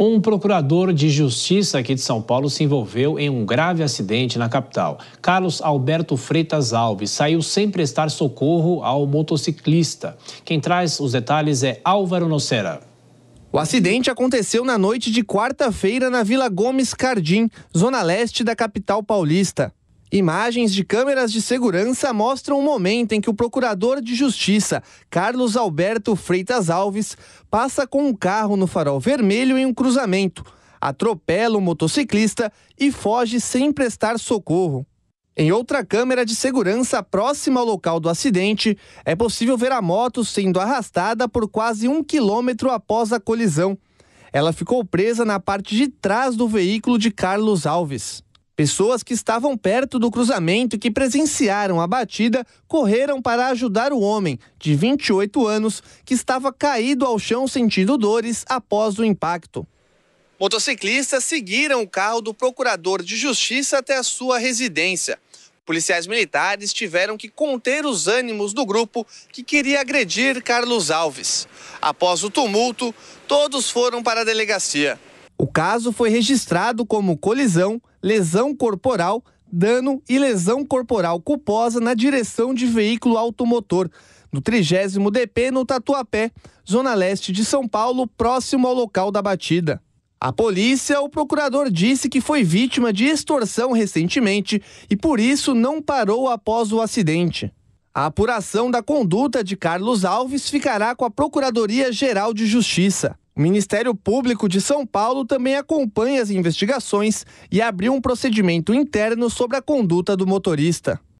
Um procurador de justiça aqui de São Paulo se envolveu em um grave acidente na capital. Carlos Alberto Freitas Alves saiu sem prestar socorro ao motociclista. Quem traz os detalhes é Álvaro Nocera. O acidente aconteceu na noite de quarta-feira na Vila Gomes Cardim, zona leste da capital paulista. Imagens de câmeras de segurança mostram o momento em que o procurador de justiça, Carlos Alberto Freitas Alves, passa com um carro no farol vermelho em um cruzamento, atropela um motociclista e foge sem prestar socorro. Em outra câmera de segurança próxima ao local do acidente, é possível ver a moto sendo arrastada por quase um quilômetro após a colisão. Ela ficou presa na parte de trás do veículo de Carlos Alves. Pessoas que estavam perto do cruzamento e que presenciaram a batida correram para ajudar o homem, de 28 anos, que estava caído ao chão sentindo dores após o impacto. Motociclistas seguiram o carro do procurador de justiça até a sua residência. Policiais militares tiveram que conter os ânimos do grupo que queria agredir Carlos Alves. Após o tumulto, todos foram para a delegacia. O caso foi registrado como colisão lesão corporal, dano e lesão corporal culposa na direção de veículo automotor. No 30 DP, no Tatuapé, zona leste de São Paulo, próximo ao local da batida. A polícia, o procurador disse que foi vítima de extorsão recentemente e por isso não parou após o acidente. A apuração da conduta de Carlos Alves ficará com a Procuradoria Geral de Justiça. O Ministério Público de São Paulo também acompanha as investigações e abriu um procedimento interno sobre a conduta do motorista.